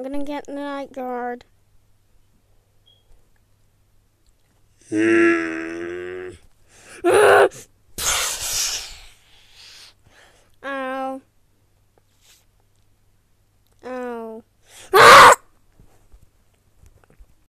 I'm gonna get the night guard. Hmm.